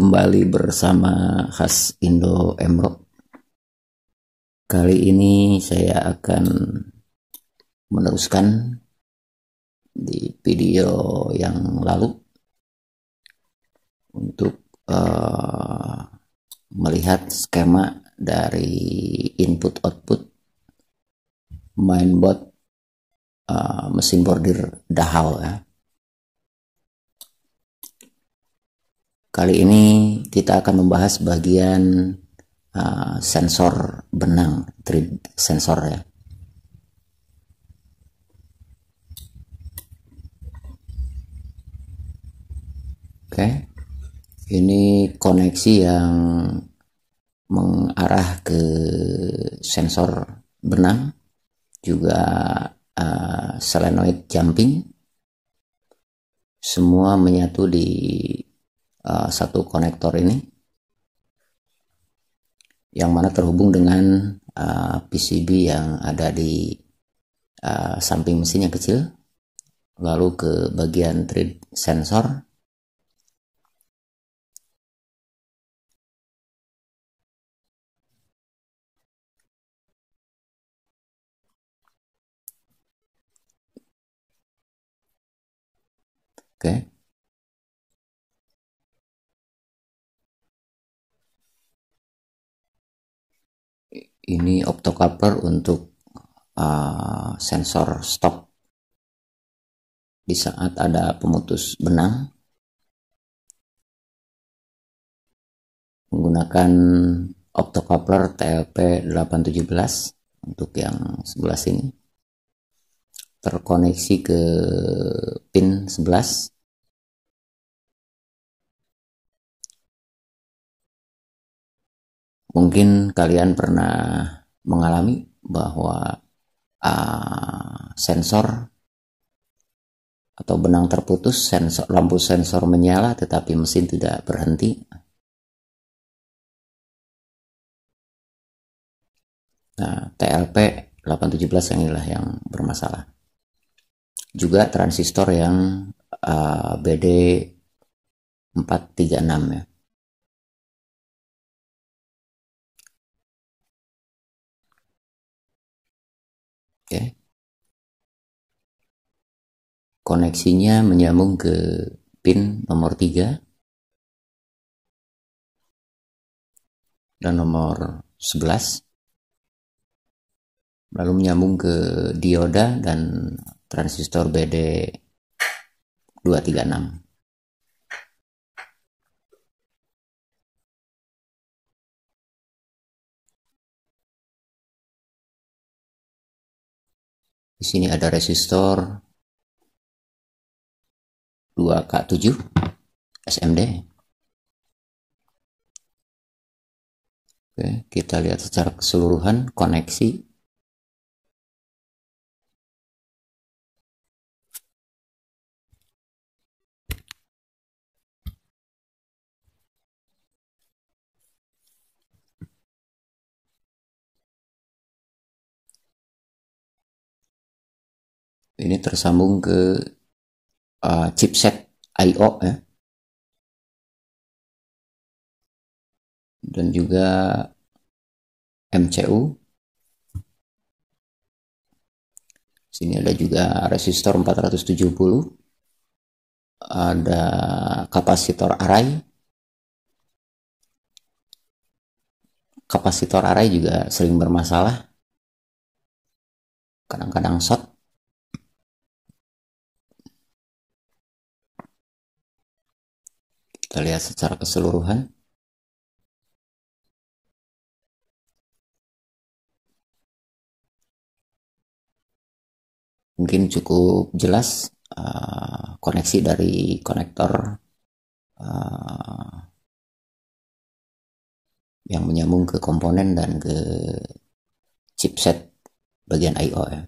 kembali bersama khas Indo Emrok. Kali ini saya akan meneruskan di video yang lalu untuk uh, melihat skema dari input output mainboard uh, mesin bordir dahal ya. Kali ini kita akan membahas bagian uh, sensor benang, thread sensor ya. Oke, okay. ini koneksi yang mengarah ke sensor benang, juga uh, solenoid jumping, semua menyatu di Eh, satu konektor ini yang mana terhubung dengan uh, eh, PCB yang ada di uh, samping mesin yang kecil lalu ke bagian thread sensor Oke. Okay. ini optocoupler untuk uh, sensor stop di saat ada pemutus benang menggunakan optocoupler TLP 817 untuk yang sebelah sini terkoneksi ke pin 11 Mungkin kalian pernah mengalami bahwa uh, sensor atau benang terputus, sensor, lampu sensor menyala tetapi mesin tidak berhenti. Nah, TLP 817 yang inilah yang bermasalah. Juga transistor yang uh, BD 436 ya. ya. Koneksinya menyambung ke pin nomor 3 dan nomor 11 lalu menyambung ke dioda dan transistor BD 236 Di sini ada resistor 2K7 SMD. Oke, kita lihat secara keseluruhan koneksi ini tersambung ke uh, chipset I.O. ya. dan juga MCU sini ada juga resistor 470 ada kapasitor array kapasitor array juga sering bermasalah kadang-kadang short Kita lihat secara keseluruhan. Mungkin cukup jelas uh, koneksi dari konektor uh, yang menyambung ke komponen dan ke chipset bagian I.O. ya.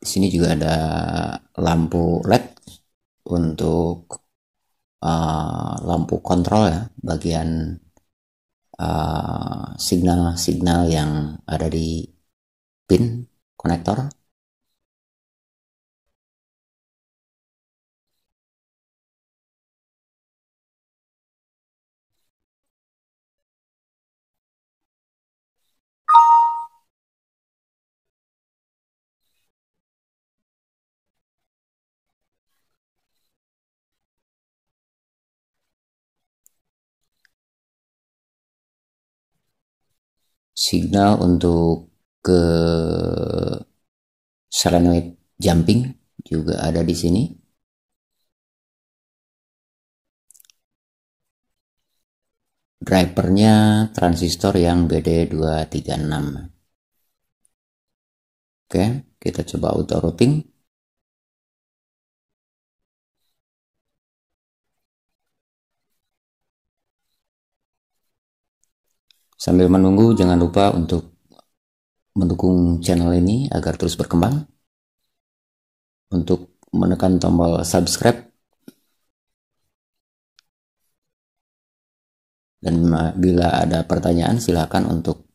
Di sini juga ada lampu LED untuk uh, lampu kontrol ya, bagian uh, signal-signal uh, yang ada di pin konektor signal untuk ke solenoid jumping juga ada di sini. Drivernya transistor yang BD236. Oke, kita coba auto routing. Sambil menunggu, jangan lupa untuk mendukung channel ini agar terus berkembang. Untuk menekan tombol subscribe dan bila ada pertanyaan silakan untuk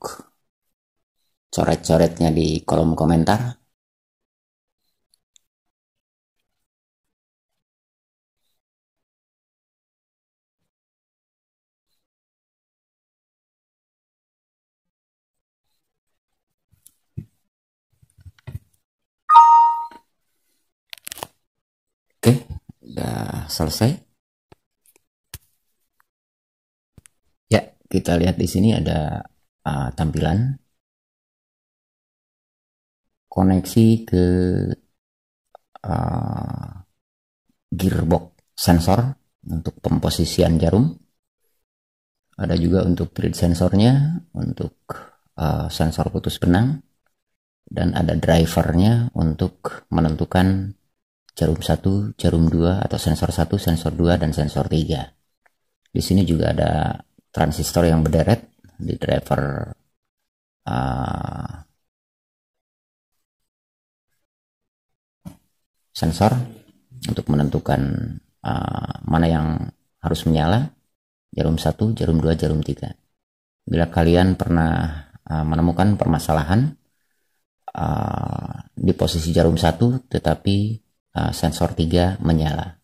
coret-coretnya di kolom komentar. selesai. Ya, kita lihat di sini ada uh, tampilan koneksi ke uh, gearbox sensor untuk pemposisian jarum. Ada juga untuk thread sensornya, untuk uh, sensor putus benang, dan ada drivernya untuk menentukan jarum 1, jarum 2 atau sensor 1, sensor 2 dan sensor 3. Di sini juga ada transistor yang berderet di driver uh, sensor untuk menentukan uh, mana yang harus menyala jarum 1, jarum 2, jarum 3. Bila kalian pernah uh, menemukan permasalahan uh, di posisi jarum 1 tetapi Eh, sensor 3 menyala.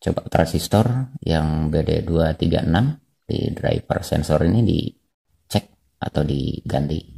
Coba transistor yang BD236 di driver sensor ini dicek atau diganti.